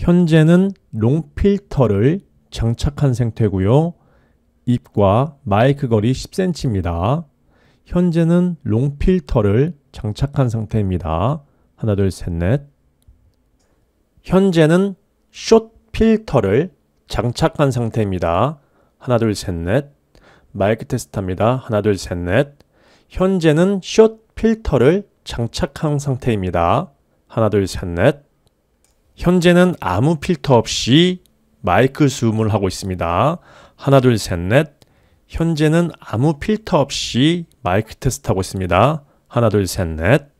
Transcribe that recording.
현재는 롱필터를 장착한 상태고요. 입과 마이크 거리 10cm입니다. 현재는 롱필터를 장착한 상태입니다. 하나 둘셋 넷. 현재는 숏필터를 장착한 상태입니다. 하나 둘셋 넷. 마이크 테스트합니다. 하나 둘셋 넷. 현재는 숏 필터를 장착한 상태입니다. 하나 둘셋 넷. 현재는 아무 필터 없이 마이크 줌을 하고 있습니다. 하나 둘셋 넷. 현재는 아무 필터 없이 마이크 테스트 하고 있습니다. 하나 둘셋 넷.